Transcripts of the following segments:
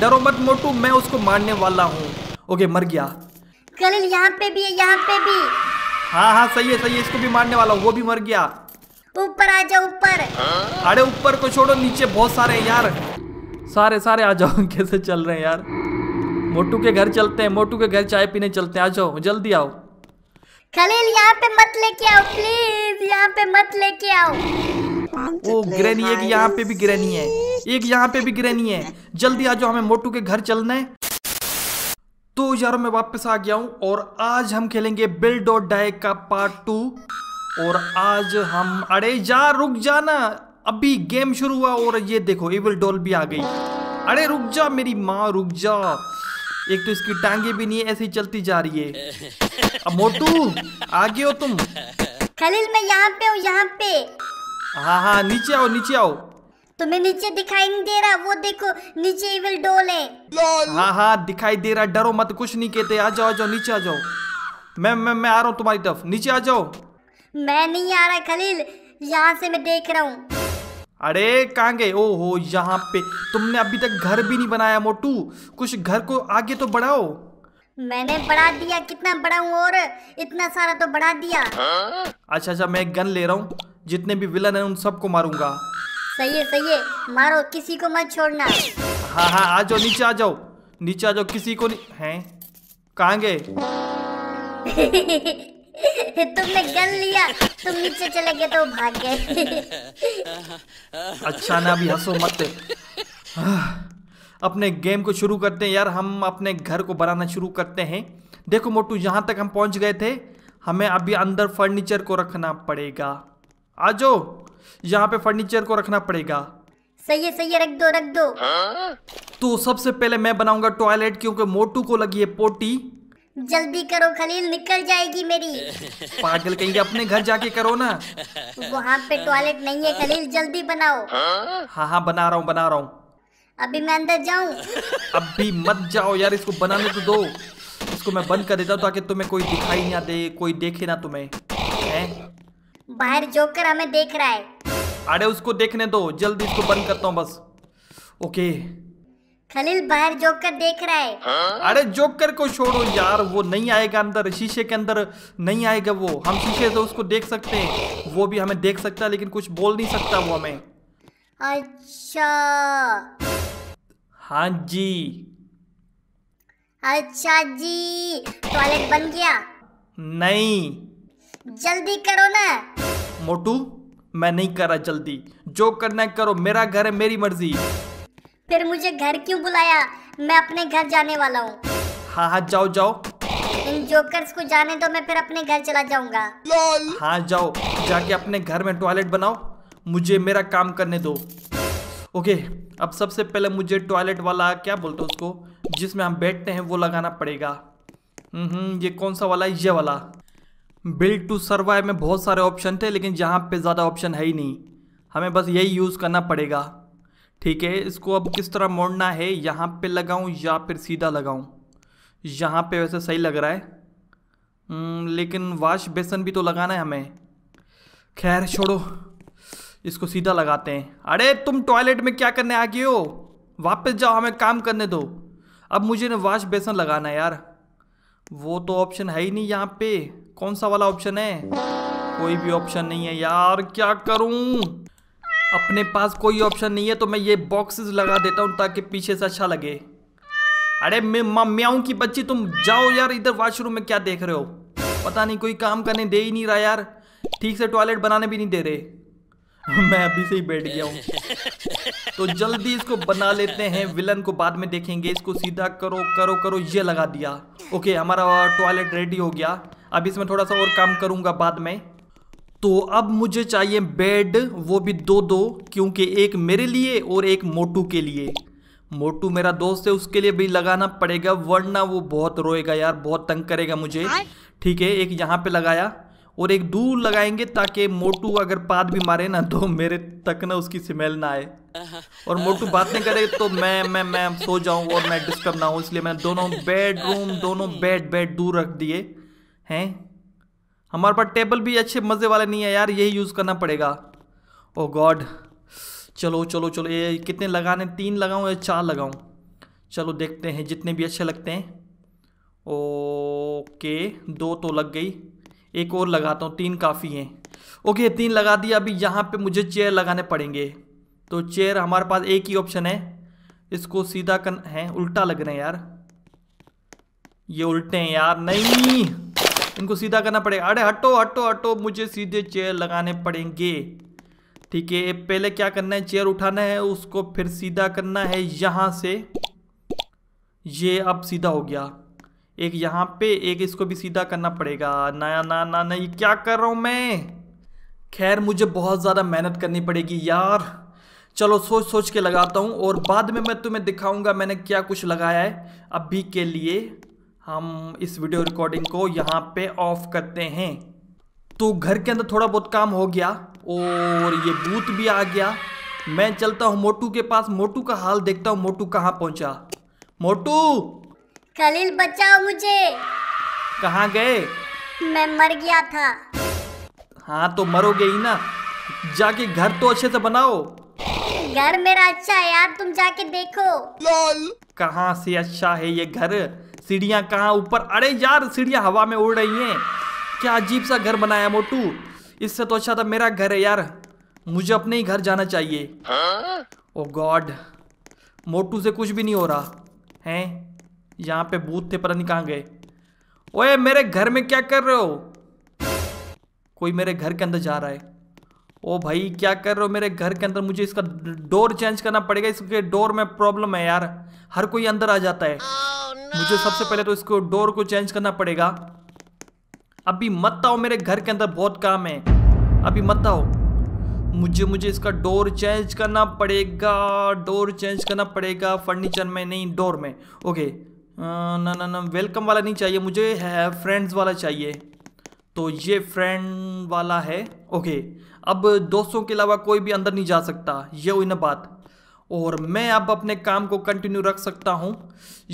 डरो मत मोटू मैं उसको मारने वाला हूँ ओके मर गया कल यहाँ पे भी है यहाँ पे भी हाँ हाँ सही है सही है इसको भी मारने वाला हूँ वो भी मर गया ऊपर आ जाओ ऊपर अरे ऊपर को छोड़ो नीचे बहुत सारे हैं यार सारे सारे आ जाओ कैसे चल रहे हैं यार मोटू के घर चलते हैं मोटू के घर चाय पीने चलते हैं आ जाओ जल्दी आओ खलील यहाँ पे मत लेके आओ प्लीज यहाँ पे मत लेके आओ ओ ग्रैनी है कि यहाँ पे भी ग्रैनी है एक यहाँ पे भी गिरे नहीं है जल्दी आ जाओ हमें मोटू के घर चलना है तो यार मैं वापस आ गया हूँ और आज हम खेलेंगे बिल्ड और डाय का पार्ट टू और आज हम अरे जा रुक जाना अभी गेम शुरू हुआ और ये देखो इविल डॉल भी आ गई अरे रुक जा मेरी माँ रुक जा एक तो इसकी टांगे भी नहीं ऐसी चलती जा रही है अब मोटू आगे हो तुम खलील मैं यहाँ पे हूँ यहाँ पे हाँ हाँ नीचे आओ नीचे आओ तुम्हें नीचे दिखाई नहीं दे रहा वो देखो नीचे इविल डोल है हाँ हाँ दिखाई दे रहा डरो मत कुछ नहीं कहते आ जाओ आ जाओ नीचे आ जाओ मैं मैं मैं आ रहा हूँ तुम्हारी तरफ नीचे आ जाओ मैं नहीं आ रहा खलील यहाँ से मैं देख रहा हूँ अरे कहाँ गए ओ हो यहाँ पे तुमने अभी तक घर भी नहीं बनाया मोटू कुछ घर को आगे तो बढ़ाओ मैंने बढ़ा दिया कितना बड़ा हूँ और इतना सारा तो बढ़ा दिया अच्छा अच्छा मैं गन ले रहा हूँ जितने भी विलन है उन सबको मारूंगा सही है सही है मारो किसी को मत छोड़ना हाँ हाँ आ जाओ नीचे आ जाओ नीचे आ जाओ किसी को नहीं है कहाँ गए तुमने गन लिया तुम नीचे चले गए तो भाग गए अच्छा ना अभी हंसो मत अपने गेम को शुरू करते हैं यार हम अपने घर को बनाना शुरू करते हैं देखो मोटू यहाँ तक हम पहुँच गए थे हमें अभी अंदर फर्नीचर को रखना पड़ेगा आ जाओ यहाँ पे फर्नीचर को रखना पड़ेगा सही है सही है रख दो रख दो हा? तो सबसे पहले मैं बनाऊंगा टॉयलेट क्योंकि मोटू को लगी है पोटी जल्दी करो खलील निकल जाएगी मेरी पागल कहीं अपने घर जाके करो ना वहाँ पे टॉयलेट नहीं है खलील जल्दी बनाओ हाँ हाँ बना रहा हूँ बना रहा हूँ अभी मैं अंदर जाऊँ अभी मत जाओ यार इसको बनाने तो दो इसको मैं बंद कर देता हूँ ताकि तुम्हें कोई दिखाई ना दे कोई देखे ना तुम्हें है? बाहर जोकर हमें देख रहा है अरे उसको देखने दो जल्दी इसको बंद करता हूँ बस ओके खलील बाहर जोकर देख रहा है अरे जोकर को छोड़ो यार वो नहीं आएगा अंदर शीशे के अंदर नहीं आएगा वो हम शीशे से उसको देख सकते हैं वो भी हमें देख सकता है लेकिन कुछ बोल नहीं सकता वो हमें अच्छा हाँ जी अच्छा जी टॉयलेट बन गया नहीं जल्दी करो ना मोटू मैं नहीं कर रहा जल्दी जो करना है करो मेरा घर है मेरी मर्जी फिर मुझे घर क्यों बुलाया मैं अपने घर जाने वाला हूँ हाँ हाँ जाओ जाओ इन जोकर्स को जाने दो मैं फिर अपने घर चला जाऊंगा हाँ जाओ जाके अपने घर में टॉयलेट बनाओ मुझे मेरा काम करने दो ओके अब सबसे पहले मुझे टॉयलेट वाला क्या बोलते उसको जिसमें हम बैठते हैं वो लगाना पड़ेगा हम्म, हम्म ये कौन सा वाला है ये वाला बिल्ड टू सर्वाइव में बहुत सारे ऑप्शन थे लेकिन यहाँ पे ज़्यादा ऑप्शन है ही नहीं हमें बस यही यूज़ करना पड़ेगा ठीक है इसको अब किस तरह मोड़ना है यहाँ पे लगाऊँ या फिर सीधा लगाऊँ यहाँ पे वैसे सही लग रहा है हम्म, लेकिन वाश बेसन भी तो लगाना है हमें खैर छोड़ो इसको सीधा लगाते हैं अरे तुम टॉयलेट में क्या करने आ गए हो वापस जाओ हमें काम करने दो अब मुझे ना वाश बेसन लगाना है यार वो तो ऑप्शन है ही नहीं यहाँ पे कौन सा वाला ऑप्शन है कोई भी ऑप्शन नहीं है यार क्या करूं अपने पास कोई ऑप्शन नहीं है तो मैं ये बॉक्सेस लगा देता हूं ताकि पीछे से अच्छा लगे अरे म्याऊं की बच्ची तुम जाओ यार इधर वॉशरूम में क्या देख रहे हो पता नहीं कोई काम करने दे ही नहीं रहा यार ठीक से टॉयलेट बनाने भी नहीं दे रहे मैं अभी से ही बैठ गया हूँ तो जल्दी इसको बना लेते हैं विलन को बाद में देखेंगे इसको सीधा करो करो करो ये लगा दिया ओके हमारा टॉयलेट रेडी हो गया अब इसमें थोड़ा सा और काम करूँगा बाद में तो अब मुझे चाहिए बेड वो भी दो दो क्योंकि एक मेरे लिए और एक मोटू के लिए मोटू मेरा दोस्त है उसके लिए भी लगाना पड़ेगा वरना वो बहुत रोएगा यार बहुत तंग करेगा मुझे ठीक है एक यहाँ पे लगाया और एक दूर लगाएंगे ताकि मोटू अगर पाद भी मारे ना तो मेरे तक ना उसकी स्मेल ना आए और मोटू बात नहीं करे तो मैं मैं मैं सो जाऊं और मैं डिस्टर्ब ना हो इसलिए मैंने दोनों बेडरूम दोनों बेड बेड दूर रख दिए हैं हमारे पास टेबल भी अच्छे मज़े वाले नहीं है यार यही यूज़ करना पड़ेगा ओ oh गॉड चलो चलो चलो ये कितने लगाने तीन लगाऊँ या चार लगाऊँ चलो देखते हैं जितने भी अच्छे लगते हैं ओके दो तो लग गई एक और लगाता हूँ तीन काफ़ी हैं ओके तीन लगा दिया अभी यहाँ पे मुझे चेयर लगाने पड़ेंगे तो चेयर हमारे पास एक ही ऑप्शन है इसको सीधा कर है उल्टा लग रहे हैं यार ये उल्टे हैं यार नहीं इनको सीधा करना पड़ेगा अरे हटो हटो हटो मुझे सीधे चेयर लगाने पड़ेंगे ठीक है पहले क्या करना है चेयर उठाना है उसको फिर सीधा करना है यहाँ से ये अब सीधा हो गया एक यहाँ पे एक इसको भी सीधा करना पड़ेगा ना ना ना ना ये क्या कर रहा हूँ मैं खैर मुझे बहुत ज़्यादा मेहनत करनी पड़ेगी यार चलो सोच सोच के लगाता हूँ और बाद में मैं तुम्हें दिखाऊंगा मैंने क्या कुछ लगाया है अभी के लिए हम इस वीडियो रिकॉर्डिंग को यहाँ पे ऑफ करते हैं तो घर के अंदर थोड़ा बहुत काम हो गया और ये बूथ भी आ गया मैं चलता हूँ मोटू के पास मोटू का हाल देखता हूँ मोटू कहाँ पहुंचा मोटू खलील बचाओ मुझे कहाँ गए मैं मर गया था हाँ तो मरोगे ही ना जाके घर तो अच्छे से बनाओ घर मेरा अच्छा है यार तुम जाके देखो लाल कहाँ से अच्छा है ये घर सीढ़ियाँ कहाँ ऊपर अरे यार सीढ़ियाँ हवा में उड़ रही हैं क्या अजीब सा घर बनाया मोटू इससे तो अच्छा था तो मेरा घर है यार मुझे अपने ही घर जाना चाहिए ओ हाँ? गॉड oh मोटू से कुछ भी नहीं हो रहा हैं यहाँ पे भूत थे पता नहीं कहाँ गए ओए मेरे घर में क्या कर रहे हो कोई मेरे घर के अंदर जा रहा है ओ भाई क्या कर रहे हो मेरे घर के अंदर मुझे इसका डोर चेंज करना पड़ेगा इसके डोर में प्रॉब्लम है यार हर कोई अंदर आ जाता है मुझे सबसे पहले तो इसको डोर को चेंज करना पड़ेगा अभी मत आओ मेरे घर के अंदर बहुत काम है अभी मत आओ मुझे मुझे इसका डोर चेंज करना पड़ेगा डोर चेंज करना पड़ेगा फर्नीचर में नहीं डोर में ओके ना ना ना वेलकम वाला नहीं चाहिए मुझे है फ्रेंड्स वाला चाहिए तो ये फ्रेंड वाला है ओके अब दोस्तों के अलावा कोई भी अंदर नहीं जा सकता ये हुई ना बात और मैं अब अपने काम को कंटिन्यू रख सकता हूँ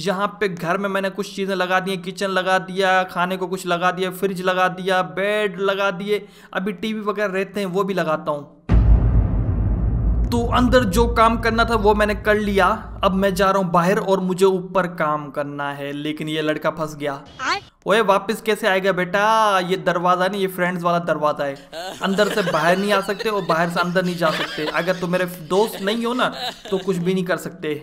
यहाँ पे घर में मैंने कुछ चीज़ें लगा दी किचन लगा दिया खाने को कुछ लगा दिया फ्रिज लगा दिया बेड लगा दिए अभी टीवी वगैरह रहते हैं वो भी लगाता हूँ तो अंदर जो काम करना था वो मैंने कर लिया अब मैं जा रहा हूँ बाहर और मुझे ऊपर काम करना है लेकिन ये लड़का फंस गया ओए वापस कैसे आएगा बेटा ये दरवाजा नहीं ये फ्रेंड्स वाला दरवाजा है अंदर से बाहर नहीं आ सकते और बाहर से अंदर नहीं जा सकते अगर तुम मेरे दोस्त नहीं हो ना तो कुछ भी नहीं कर सकते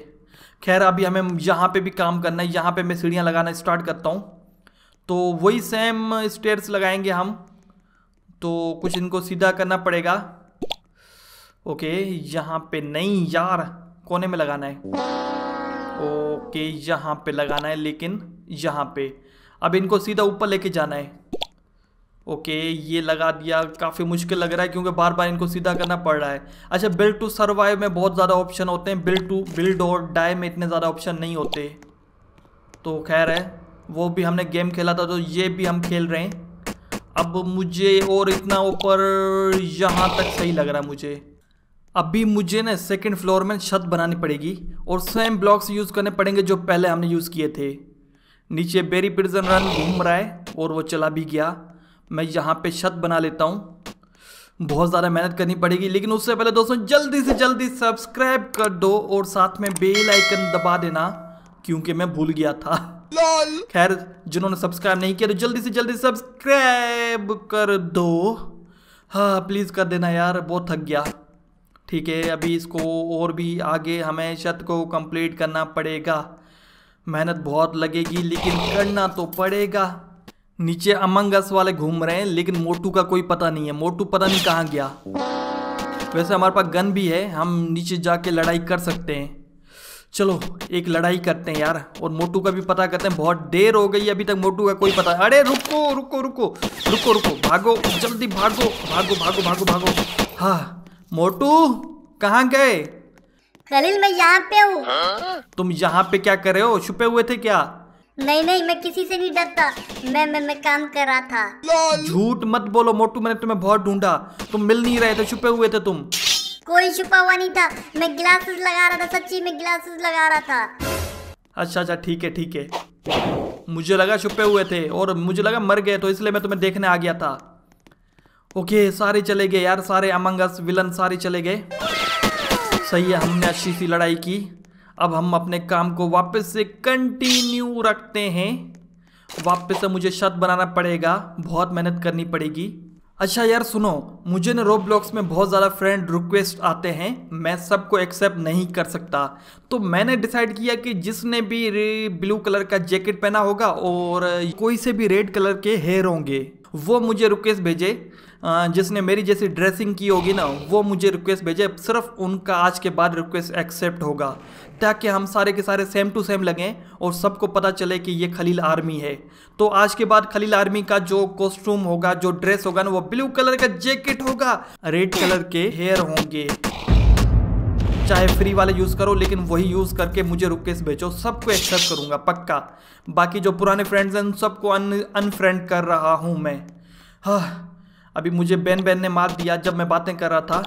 खैर अभी हमें यहाँ पे भी काम करना है यहाँ पे मैं सीढ़ियाँ लगाना स्टार्ट करता हूँ तो वही सेम स्टेयर्स लगाएंगे हम तो कुछ इनको सीधा करना पड़ेगा ओके यहाँ पे नहीं यार कोने में लगाना है ओके यहाँ पे लगाना है लेकिन यहाँ पे अब इनको सीधा ऊपर लेके जाना है ओके ये लगा दिया काफ़ी मुश्किल लग रहा है क्योंकि बार बार इनको सीधा करना पड़ रहा है अच्छा बिल्ड टू सर्वाइव में बहुत ज़्यादा ऑप्शन होते हैं बिल्ड टू बिल्ड और डाई में इतने ज़्यादा ऑप्शन नहीं होते तो खैर है वो भी हमने गेम खेला था तो ये भी हम खेल रहे हैं अब मुझे और इतना ऊपर यहाँ तक सही लग रहा है मुझे अभी मुझे ना सेकेंड फ्लोर में छत बनानी पड़ेगी और सेम ब्लॉक्स यूज़ करने पड़ेंगे जो पहले हमने यूज़ किए थे नीचे बेरी प्रिजन रन घूम रहा है और वो चला भी गया मैं यहाँ पे छत बना लेता हूँ बहुत ज़्यादा मेहनत करनी पड़ेगी लेकिन उससे पहले दोस्तों जल्दी से जल्दी सब्सक्राइब कर दो और साथ में बेल आइकन दबा देना क्योंकि मैं भूल गया था खैर जिन्होंने सब्सक्राइब नहीं किया तो जल्दी से जल्दी सब्सक्राइब कर दो हाँ प्लीज़ कर देना यार बहुत थक गया ठीक है अभी इसको और भी आगे हमें शत को कंप्लीट करना पड़ेगा मेहनत बहुत लगेगी लेकिन करना तो पड़ेगा नीचे अमंगस वाले घूम रहे हैं लेकिन मोटू का कोई पता नहीं है मोटू पता नहीं कहाँ गया वैसे हमारे पास गन भी है हम नीचे जाके लड़ाई कर सकते हैं चलो एक लड़ाई करते हैं यार और मोटू का भी पता करते हैं बहुत देर हो गई अभी तक मोटू का कोई पता अरे रुको रुको रुको रुको रुको भागो जल्दी भागो भागो भागो भागो भागो हाँ मोटू कहाँ गए सलील मैं यहाँ पे हूँ तुम यहाँ पे क्या कर रहे हो छुपे हुए थे क्या नहीं नहीं मैं किसी से नहीं डरता मैं मैं मैं काम कर रहा था झूठ मत बोलो मोटू मैंने तुम्हें बहुत ढूंढा तुम मिल नहीं रहे थे छुपे हुए थे तुम कोई छुपा हुआ नहीं था मैं ग्लासेस लगा रहा था सच्ची में ग्लासेस लगा रहा था अच्छा अच्छा ठीक है ठीक है मुझे लगा छुपे हुए थे और मुझे लगा मर गए तो इसलिए मैं तुम्हें देखने आ गया था ओके सारे चले गए यार सारे अमंगस विलन सारे चले गए सही है हमने अच्छी सी लड़ाई की अब हम अपने काम को वापस से कंटिन्यू रखते हैं वापस से मुझे शत बनाना पड़ेगा बहुत मेहनत करनी पड़ेगी अच्छा यार सुनो मुझे ना ब्लॉक्स में बहुत ज़्यादा फ्रेंड रिक्वेस्ट आते हैं मैं सबको एक्सेप्ट नहीं कर सकता तो मैंने डिसाइड किया कि जिसने भी ब्लू कलर का जैकेट पहना होगा और कोई से भी रेड कलर के हेयर होंगे वो मुझे रिक्वेस्ट भेजे जिसने मेरी जैसी ड्रेसिंग की होगी ना वो मुझे रिक्वेस्ट भेजे सिर्फ उनका आज के बाद रिक्वेस्ट एक्सेप्ट होगा ताकि हम सारे के सारे सेम टू सेम लगें और सबको पता चले कि ये खलील आर्मी है तो आज के बाद खलील आर्मी का जो कॉस्ट्यूम होगा जो ड्रेस होगा ना वो ब्लू कलर का जैकेट होगा रेड कलर के हेयर होंगे चाहे फ्री वाले यूज़ करो लेकिन वही यूज़ करके मुझे रिक्वेस्ट भेजो सबको एक्सेप्ट करूँगा पक्का बाकी जो पुराने फ्रेंड्स हैं उन सबको अन अनफ्रेंड कर रहा हूँ मैं हाँ अभी मुझे बैन बैन ने मार दिया जब मैं बातें कर रहा था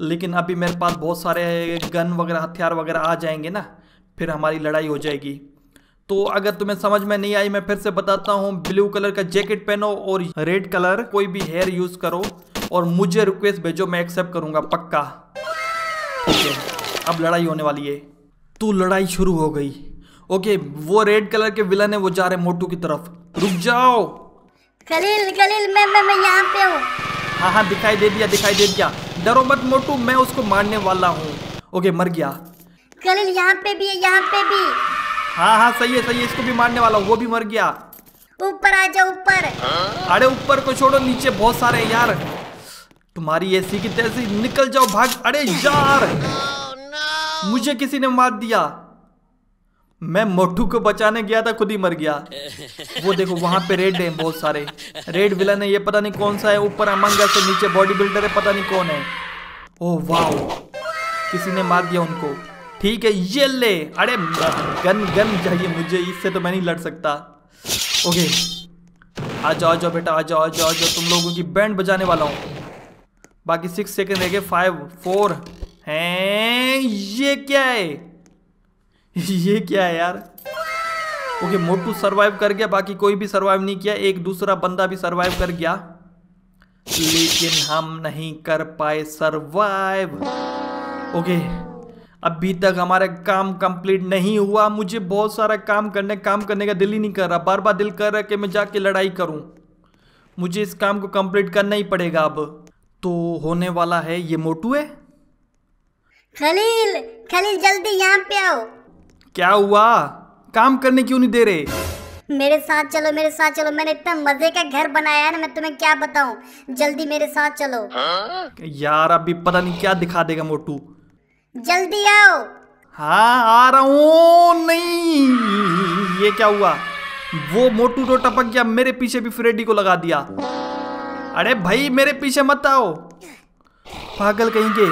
लेकिन अभी मेरे पास बहुत सारे गन वगैरह हथियार वगैरह आ जाएंगे ना फिर हमारी लड़ाई हो जाएगी तो अगर तुम्हें समझ में नहीं आई मैं फिर से बताता हूँ ब्लू कलर का जैकेट पहनो और रेड कलर कोई भी हेयर यूज़ करो और मुझे रिक्वेस्ट भेजो मैं एक्सेप्ट करूँगा पक्का ठीक है अब लड़ाई होने वाली है तो लड़ाई शुरू हो गई ओके वो रेड कलर के विलन है वो जा रहे मोटू की तरफ रुक जाओ खलील खलील मैं मैं, मैं यहाँ पे हूँ हाँ हाँ दिखाई दे दिया दिखाई दे दिया डरो मत मोटू मैं उसको मारने वाला हूँ ओके मर गया खलील यहाँ पे भी है यहाँ पे भी हाँ हाँ सही है सही है इसको भी मारने वाला हूँ वो भी मर गया ऊपर आ जाओ ऊपर अरे ऊपर को छोड़ो नीचे बहुत सारे यार तुम्हारी ऐसी की तैसी निकल जाओ भाग अरे यार oh, मुझे किसी ने मार दिया मैं मोटू को बचाने गया था खुद ही मर गया वो देखो वहां पे रेड है बहुत सारे रेड विलन है ये पता नहीं कौन सा है ऊपर अमंग से नीचे बॉडी बिल्डर है पता नहीं कौन है ओ वाह किसी ने मार दिया उनको ठीक है ये ले अरे गन गन चाहिए मुझे इससे तो मैं नहीं लड़ सकता ओके आ जाओ आ जाओ बेटा आ जाओ आ जाओ आ जाओ तुम लोगों की बैंड बजाने वाला हूँ बाकी सिक्स सेकेंड रह गए फाइव फोर हैं ये क्या है ये क्या है यार ओके मोटू सरवाइव कर गया बाकी कोई भी सरवाइव नहीं किया एक दूसरा बंदा भी सरवाइव कर गया लेकिन हम नहीं कर पाए सरवाइव ओके अभी तक हमारा काम कंप्लीट नहीं हुआ मुझे बहुत सारा काम करने काम करने का दिल ही नहीं कर रहा बार बार दिल कर रहा है कि मैं जाके लड़ाई करूं मुझे इस काम को कंप्लीट करना ही पड़ेगा अब तो होने वाला है ये मोटू है खलील खलील जल्दी यहाँ पे आओ क्या हुआ काम करने क्यों नहीं दे रहे मेरे साथ चलो मेरे साथ चलो मैंने इतना मजे का घर बनाया है ना मैं तुम्हें क्या बताऊं जल्दी मेरे साथ चलो हा? यार अभी पता नहीं क्या दिखा देगा मोटू जल्दी आओ हाँ आ रहा हूँ नहीं ये क्या हुआ वो मोटू तो टपक गया मेरे पीछे भी फ्रेडी को लगा दिया अरे भाई मेरे पीछे मत आओ पागल कहीं के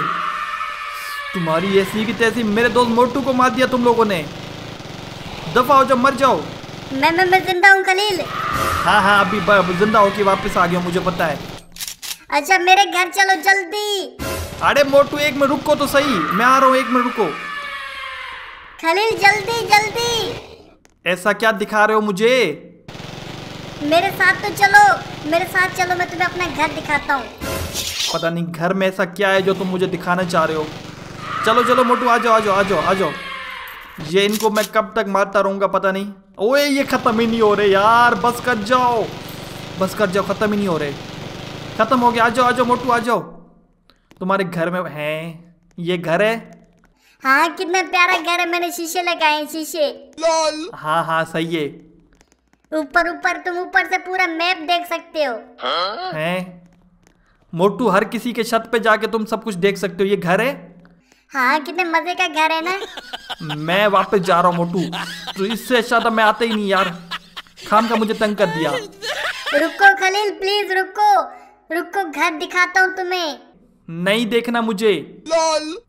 तुम्हारी ऐसी की तैसी मेरे दोस्त मोटू को मार दिया तुम लोगों ने दफा हो जब मर जाओ मैं मैं, मैं जिंदा हूँ कलील हाँ हाँ अभी जिंदा होके वापस आ गया मुझे पता है अच्छा मेरे घर चलो जल्दी अरे मोटू एक मिनट रुको तो सही मैं आ रहा हूँ एक मिनट रुको खलील जल्दी जल्दी ऐसा क्या दिखा रहे हो मुझे मेरे साथ तो चलो मेरे साथ चलो मैं तुम्हें अपना घर दिखाता हूँ पता नहीं घर में ऐसा क्या है जो तुम मुझे दिखाना चाह रहे हो चलो चलो मोटू आ जाओ आ जाओ आ जाओ आ जाओ ये इनको मैं कब तक मारता रहूंगा पता नहीं ओए ये ख़त्म ही नहीं हो रहे यार बस कर जाओ बस कर जाओ ख़त्म ही नहीं हो रहे ख़त्म हो गया आ जाओ आ जाओ मोटू आ जाओ तुम्हारे घर में है ये घर है हाँ कितना प्यारा घर है मैंने शीशे लगाए शीशे लाल हाँ हाँ सही है ऊपर ऊपर तुम ऊपर से पूरा मैप देख सकते हो हैं मोटू हर किसी के छत पे जाके तुम सब कुछ देख सकते हो ये घर है हाँ कितने मजे का घर है ना मैं वापस जा रहा हूँ मोटू तो इससे अच्छा था तो मैं आता ही नहीं यार खान का मुझे तंग कर दिया रुको खलील प्लीज रुको रुको घर दिखाता हूँ तुम्हें नहीं देखना मुझे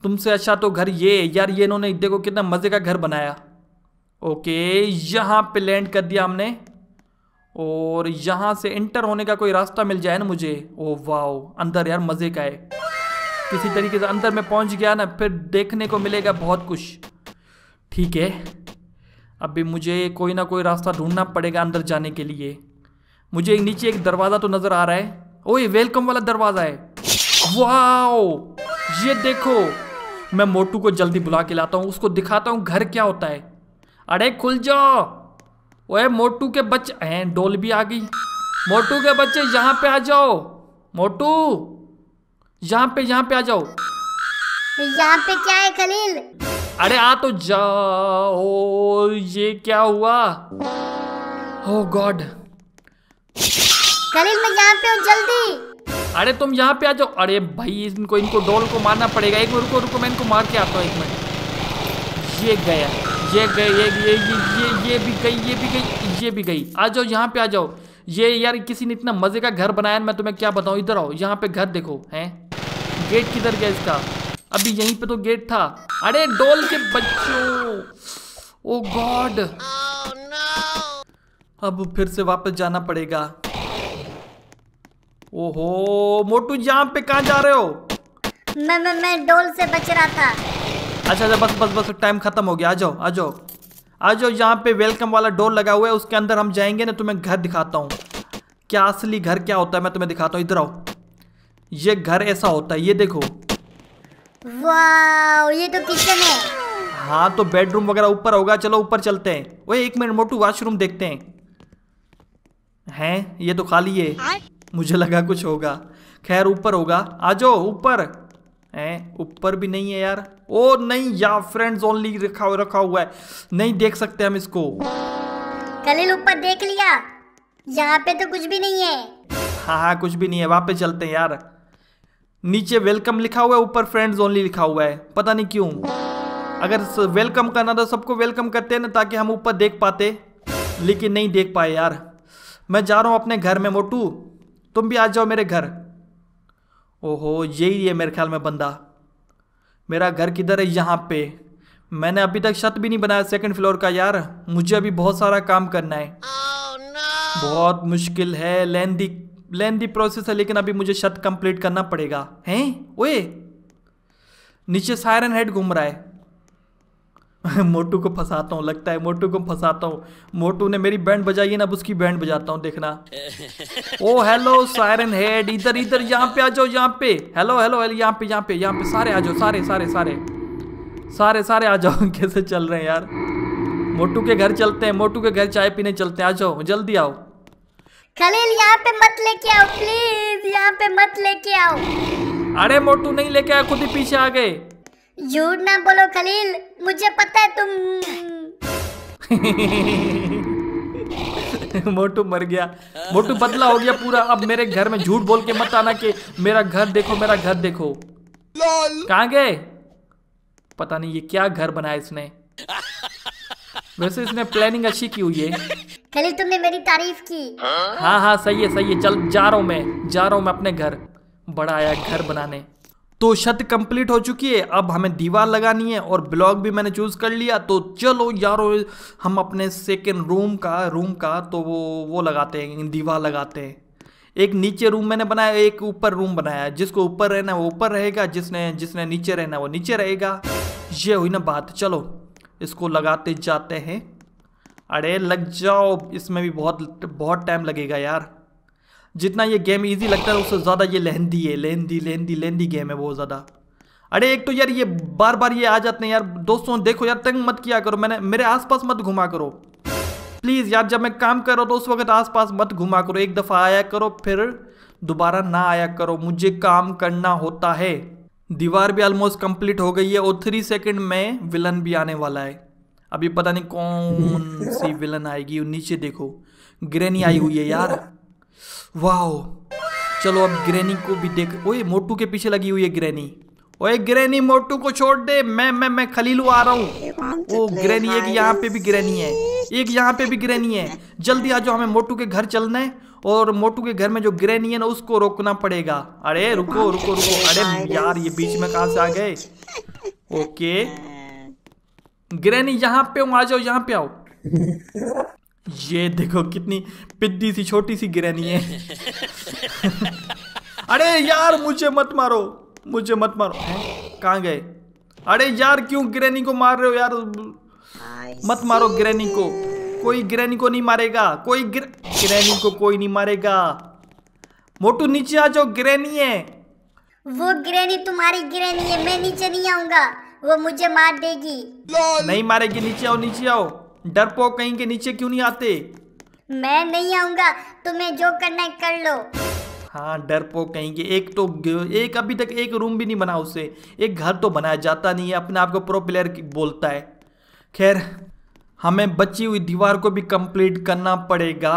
तुमसे अच्छा तो घर ये यार ये इन्होंने देखो कितना मजे का घर बनाया ओके यहाँ पे लैंड कर दिया हमने और यहाँ से इंटर होने का कोई रास्ता मिल जाए ना मुझे ओ वाओ अंदर यार मज़े का है किसी तरीके से अंदर में पहुँच गया ना फिर देखने को मिलेगा बहुत कुछ ठीक है अभी मुझे कोई ना कोई रास्ता ढूंढना पड़ेगा अंदर जाने के लिए मुझे नीचे एक दरवाज़ा तो नज़र आ रहा है ओए वेलकम वाला दरवाज़ा है वाओ ये देखो मैं मोटू को जल्दी बुला के लाता हूँ उसको दिखाता हूँ घर क्या होता है अरे खुल जाओ ओए मोटू के बच्चे हैं डोल भी आ गई मोटू के बच्चे यहाँ पे आ जाओ मोटू यहाँ पे यहाँ पे आ जाओ यहाँ पे क्या है खलील अरे आ तो जाओ ये क्या हुआ ओ oh गॉड खलील मैं यहाँ पे हूँ जल्दी अरे तुम यहाँ पे आ जाओ अरे भाई इनको इनको डोल को मारना पड़ेगा एक रुको रुको मैं इनको मार के आता हूँ एक मिनट ये गया ये गए ये ये ये ये ये भी गई ये भी गई ये भी गई आ जाओ यहाँ पे आ जाओ ये यार किसी ने इतना मज़े का घर बनाया मैं तुम्हें क्या बताऊँ इधर आओ यहाँ पे घर देखो हैं गेट किधर गया इसका अभी यहीं पे तो गेट था अरे डोल के बच्चों ओ गॉड अब फिर से वापस जाना पड़ेगा ओहो मोटू यहाँ पे कहाँ जा रहे हो मैं मैं मैं डोल से बच रहा था अच्छा अच्छा बस बस बस टाइम खत्म हो गया आ जाओ आ जाओ आ जाओ यहाँ पे वेलकम वाला डोर लगा हुआ है उसके अंदर हम जाएंगे ना तुम्हें घर दिखाता हूँ क्या असली घर क्या होता है मैं तुम्हें दिखाता हूँ इधर आओ ये घर ऐसा होता है ये देखो वाओ ये तो किचन है हाँ तो बेडरूम वगैरह ऊपर होगा चलो ऊपर चलते हैं वो एक मिनट मोटू वाशरूम देखते हैं हैं ये तो खाली है मुझे लगा कुछ होगा खैर ऊपर होगा आ जाओ ऊपर हैं ऊपर भी नहीं है यार ओ नहीं यार फ्रेंड्स ओनली रखा रखा हुआ है नहीं देख सकते हम इसको कलिल ऊपर देख लिया यहाँ पे तो कुछ भी नहीं है हाँ हाँ कुछ भी नहीं है वहां पे चलते हैं यार नीचे वेलकम लिखा हुआ है ऊपर फ्रेंड्स ओनली लिखा हुआ है पता नहीं क्यों अगर वेलकम करना था सबको वेलकम करते हैं ना ताकि हम ऊपर देख पाते लेकिन नहीं देख पाए यार मैं जा रहा हूँ अपने घर में मोटू तुम भी आ जाओ मेरे घर ओहो यही है मेरे ख्याल में बंदा मेरा घर किधर है यहाँ पे मैंने अभी तक छत भी नहीं बनाया सेकंड फ्लोर का यार मुझे अभी बहुत सारा काम करना है oh, no. बहुत मुश्किल है लेंदी लेंदी प्रोसेस है लेकिन अभी मुझे छत कंप्लीट करना पड़ेगा हैं ओए नीचे सायरन हेड घूम रहा है मोटू को फंसाता हूँ लगता है मोटू को फंसाता हूँ मोटू ने मेरी बैंड बजाई है ना अब उसकी बैंड बजाता हूँ देखना ओ हेलो सायरन हेड इधर इधर यहाँ पे आ जाओ यहाँ पे हेलो हेलो हेलो यहाँ पे यहाँ पे यहाँ पे सारे आ जाओ सारे सारे सारे सारे सारे आ जाओ कैसे चल रहे हैं यार मोटू के घर चलते हैं मोटू के घर चाय पीने चलते हैं आ जाओ जल्दी आओ खलील यहाँ पे मत लेके आओ प्लीज यहाँ पे मत लेके आओ अरे मोटू नहीं लेके आया खुद ही पीछे आ गए झूठ ना बोलो खलील मुझे पता है तुम मोटू मर गया मोटू बदला हो गया पूरा अब मेरे घर में झूठ बोल के मत आना कि मेरा घर देखो मेरा घर देखो कहाँ गए पता नहीं ये क्या घर बनाया इसने वैसे इसने प्लानिंग अच्छी की हुई है खलील तुमने मेरी तारीफ की हाँ हाँ सही है सही है चल जा रहा हूँ मैं जा रहा हूँ मैं अपने घर बड़ा आया घर बनाने तो छत कंप्लीट हो चुकी है अब हमें दीवार लगानी है और ब्लॉक भी मैंने चूज़ कर लिया तो चलो यारो हम अपने सेकेंड रूम का रूम का तो वो वो लगाते हैं दीवार लगाते हैं एक नीचे रूम मैंने बनाया एक ऊपर रूम बनाया जिसको ऊपर रहना वो ऊपर रहेगा जिसने जिसने नीचे रहना वो नीचे रहेगा ये हुई ना बात चलो इसको लगाते जाते हैं अरे लग जाओ इसमें भी बहुत बहुत टाइम लगेगा यार जितना ये गेम ईजी लगता है उससे ज़्यादा ये लेंदी है लेंदी लेंदी लेंदी गेम है बहुत ज़्यादा अरे एक तो यार ये बार बार ये आ जाते हैं यार दोस्तों देखो यार तंग मत किया करो मैंने मेरे आसपास मत घुमा करो प्लीज़ यार जब मैं काम कर रहा हूँ तो उस वक्त आसपास मत घुमा करो एक दफ़ा आया करो फिर दोबारा ना आया करो मुझे काम करना होता है दीवार भी ऑलमोस्ट कंप्लीट हो गई है और थ्री सेकेंड में विलन भी आने वाला है अभी पता नहीं कौन सी विलन आएगी नीचे देखो ग्रेनी आई हुई है यार वाह चलो अब ग्रैनी को भी देख ओए मोटू के पीछे लगी हुई है ग्रैनी ओए ग्रैनी मोटू को छोड़ दे मैं मैं मैं खलीलू आ रहा हूँ ओ ग्रैनी एक यहाँ पे भी ग्रैनी है एक यहाँ पे भी ग्रैनी है जल्दी आ जाओ हमें मोटू के घर चलना है और मोटू के घर में जो ग्रैनी है ना उसको रोकना पड़ेगा अरे रुको रुको रुको अरे यार ये बीच में कहा से आ गए ओके ग्रैनी यहाँ पे आ जाओ यहाँ पे आओ ये देखो कितनी पिद्दी सी छोटी सी गिरनी है अरे यार मुझे मत मारो मुझे मत मारो हाँ? कहाँ गए अरे यार क्यों ग्रैनी को मार रहे हो यार मत मारो ग्रैनी को कोई ग्रैनी को नहीं मारेगा कोई ग्रैनी को कोई नहीं मारेगा मोटू नीचे आ जाओ ग्रैनी है वो ग्रैनी तुम्हारी ग्रैनी है मैं नीचे नहीं आऊंगा वो मुझे मार देगी नहीं मारेगी नीचे आओ नीचे आओ डरपोक कहीं के नीचे क्यों नहीं आते मैं नहीं आऊंगा तुम्हें जो करना है कर लो हाँ डरपो कहेंगे एक तो एक अभी तक एक रूम भी नहीं बना उसे एक घर तो बनाया जाता नहीं है अपने आप को प्रो प्लेयर बोलता है खैर हमें बची हुई दीवार को भी कंप्लीट करना पड़ेगा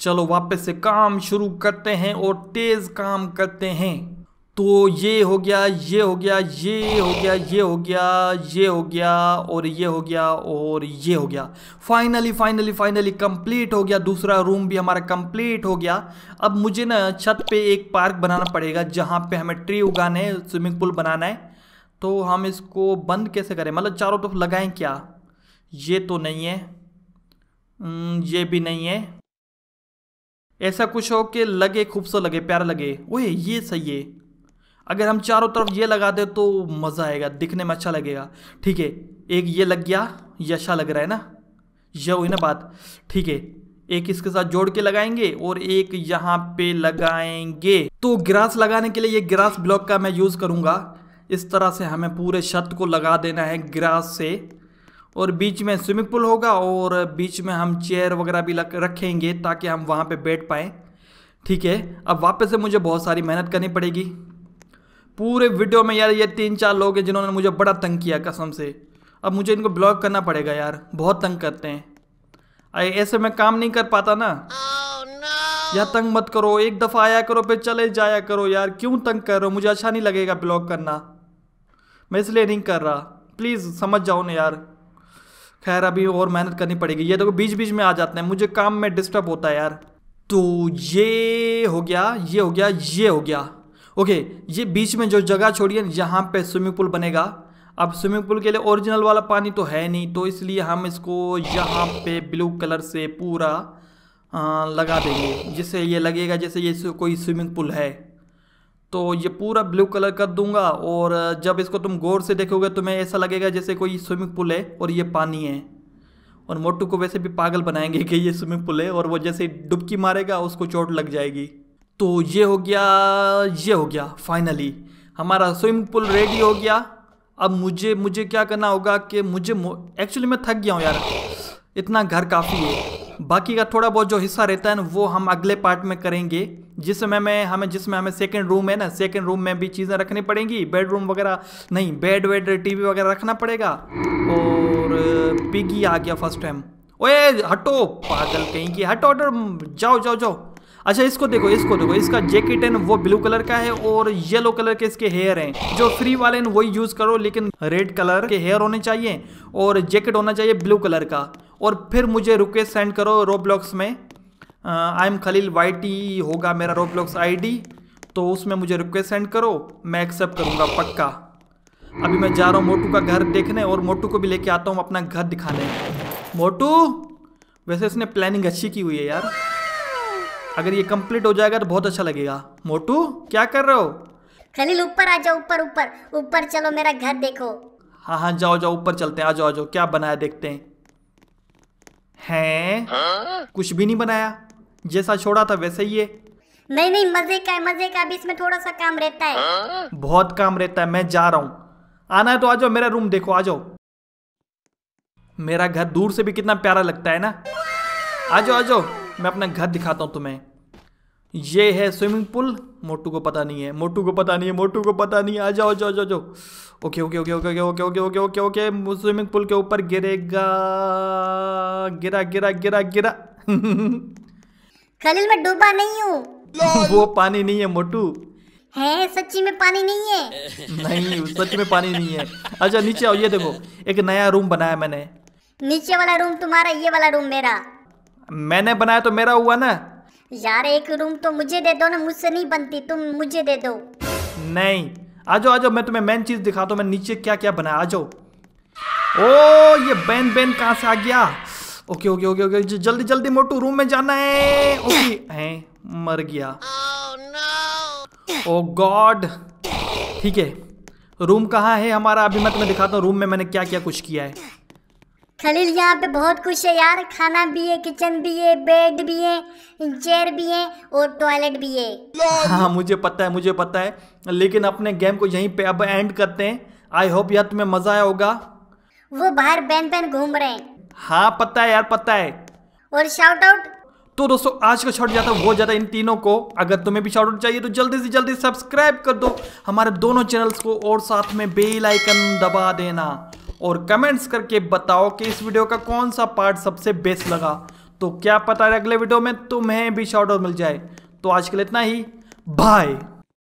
चलो वापस से काम शुरू करते हैं और तेज़ काम करते हैं तो ये हो गया ये हो गया ये हो गया ये हो गया ये हो गया और ये हो गया और ये हो गया फाइनली फाइनली फाइनली कंप्लीट हो गया दूसरा रूम भी हमारा कंप्लीट हो गया अब मुझे ना छत पे एक पार्क बनाना पड़ेगा जहाँ पे हमें ट्री उगाने स्विमिंग पूल बनाना है तो हम इसको बंद कैसे करें मतलब चारों तरफ तो लगाएं क्या ये तो नहीं है हम्म, ये भी नहीं है ऐसा कुछ हो कि लगे खूबसूरत लगे प्यारा लगे ओहे ये सही है अगर हम चारों तरफ ये लगा दें तो मज़ा आएगा दिखने में अच्छा लगेगा ठीक है एक ये लग गया ये अच्छा लग रहा है ना यह हुई ना बात ठीक है एक इसके साथ जोड़ के लगाएंगे और एक यहाँ पे लगाएंगे तो ग्रास लगाने के लिए ये ग्रास ब्लॉक का मैं यूज़ करूँगा इस तरह से हमें पूरे छत को लगा देना है ग्रास से और बीच में स्विमिंग पूल होगा और बीच में हम चेयर वगैरह भी रखेंगे ताकि हम वहाँ पर बैठ पाएँ ठीक है अब वापस से मुझे बहुत सारी मेहनत करनी पड़ेगी पूरे वीडियो में यार ये तीन चार लोग हैं जिन्होंने मुझे बड़ा तंग किया कसम से अब मुझे इनको ब्लॉक करना पड़ेगा यार बहुत तंग करते हैं अरे ऐसे मैं काम नहीं कर पाता ना oh, यार तंग मत करो एक दफ़ा आया करो फिर चले जाया करो यार क्यों तंग कर रहे हो मुझे अच्छा नहीं लगेगा ब्लॉक करना मैं इसलिए नहीं कर रहा प्लीज़ समझ जाओ ना यार खैर अभी और मेहनत करनी पड़ेगी ये देखो तो बीच बीच में आ जाते हैं मुझे काम में डिस्टर्ब होता है यार तो ये हो गया ये हो गया ये हो गया ओके ये बीच में जो जगह छोड़ी है यहाँ पे स्विमिंग पूल बनेगा अब स्विमिंग पूल के लिए ओरिजिनल वाला पानी तो है नहीं तो इसलिए हम इसको यहाँ पे ब्लू कलर से पूरा आ, लगा देंगे जिससे ये लगेगा जैसे ये कोई स्विमिंग पूल है तो ये पूरा ब्लू कलर कर दूंगा और जब इसको तुम गौर से देखोगे तुम्हें ऐसा लगेगा जैसे कोई स्विमिंग पूल है और ये पानी है और मोटू को वैसे भी पागल बनाएंगे कि ये स्विमिंग पूल है और वो जैसे डुबकी मारेगा उसको चोट लग जाएगी तो ये हो गया ये हो गया फाइनली हमारा स्विमिंग पूल रेडी हो गया अब मुझे मुझे क्या करना होगा कि मुझे एक्चुअली मैं थक गया हूँ यार इतना घर काफ़ी है बाकी का थोड़ा बहुत जो हिस्सा रहता है ना वो हम अगले पार्ट में करेंगे जिसमें मैं हमें जिसमें हमें सेकेंड रूम है ना सेकेंड रूम में भी चीज़ें रखनी पड़ेंगी बेडरूम वगैरह नहीं बेड वेड टीवी वगैरह रखना पड़ेगा और पिगी आ गया फर्स्ट टाइम ओए हटो पागल कहीं की हटो हटो जाओ जाओ जाओ अच्छा इसको देखो इसको देखो इसका जैकेट है वो ब्लू कलर का है और येलो कलर के इसके हेयर हैं जो फ्री वाले हैं वही यूज़ करो लेकिन रेड कलर के हेयर होने चाहिए और जैकेट होना चाहिए ब्लू कलर का और फिर मुझे रिक्वेस्ट सेंड करो रोब्लॉक्स में आई एम खलील वाई होगा मेरा रोब्लॉक्स आई तो उसमें मुझे रिक्वेस्ट सेंड करो मैं एक्सेप्ट करूँगा पक्का अभी मैं जा रहा हूँ मोटू का घर देखने और मोटू को भी लेके आता हूँ अपना घर दिखाने मोटू वैसे इसने प्लानिंग अच्छी की हुई है यार अगर ये कम्प्लीट हो जाएगा तो बहुत अच्छा लगेगा मोटू क्या कर रहे हो खलील ऊपर आ जाओ ऊपर ऊपर ऊपर चलो मेरा घर देखो हाँ हाँ जाओ जाओ ऊपर चलते हैं आ जाओ आ जाओ क्या बनाया देखते हैं हैं हाँ? कुछ भी नहीं बनाया जैसा छोड़ा था वैसा ही है नहीं नहीं मजे का है मजे का अभी इसमें थोड़ा सा काम रहता है हाँ? बहुत काम रहता है मैं जा रहा हूँ आना है तो आ जाओ मेरा रूम देखो आ जाओ मेरा घर दूर से भी कितना प्यारा लगता है ना आ जाओ आ जाओ मैं अपना घर दिखाता हूँ तुम्हें ये है स्विमिंग पूल मोटू को पता नहीं है मोटू को पता नहीं है मोटू को पता नहीं है आ जाओ जाओ जाओ जाओ okay okay okay okay okay okay okay okay okay okay swimming pool के ऊपर गिरेगा गिरा गिरा गिरा गिरा खलील मैं डूबा नहीं हूँ वो पानी नहीं है मोटू है सच्ची में पानी नहीं है नहीं सच में पानी नहीं है अच्छा नीचे आओ ये देखो एक नया रूम बनाया मैंने नीचे वाला रूम तुम्हारा ये वाला रूम मेरा मैंने बनाया तो मेरा हुआ ना यार एक रूम तो मुझे दे दो ना मुझसे नहीं बनती तुम मुझे दे दो नहीं आ जाओ मैं तुम्हें मेन चीज दिखाता हूँ मैं नीचे क्या क्या बनाया आ जाओ ओ ये बैन बैन कहाँ से आ गया ओके ओके ओके ओके जल्दी जल्दी मोटू रूम में जाना है ओके है मर गया ओ oh, गॉड oh, ठीक है रूम कहाँ है हमारा अभी मैं तुम्हें दिखाता हूँ रूम में मैंने क्या क्या कुछ किया है खलील यहाँ पे बहुत कुछ है यार खाना भी है किचन भी है बेड भी है चेयर भी है और टॉयलेट भी है हाँ मुझे पता है मुझे पता है लेकिन अपने गेम को यहीं पे अब एंड करते हैं आई होप यार तुम्हें मजा आया होगा वो बाहर बैन बैन घूम रहे हैं हाँ पता है यार पता है और शाउट आउट तो दोस्तों आज का शॉट जाता है वो जाता इन तीनों को अगर तुम्हें भी शॉर्ट चाहिए तो जल्दी से जल्दी सब्सक्राइब कर दो हमारे दोनों चैनल्स को और साथ में बेल आइकन दबा देना और कमेंट्स करके बताओ कि इस वीडियो का कौन सा पार्ट सबसे बेस्ट लगा तो क्या पता है अगले वीडियो में तुम्हें भी शॉर्ट और मिल जाए तो आज के लिए इतना ही बाय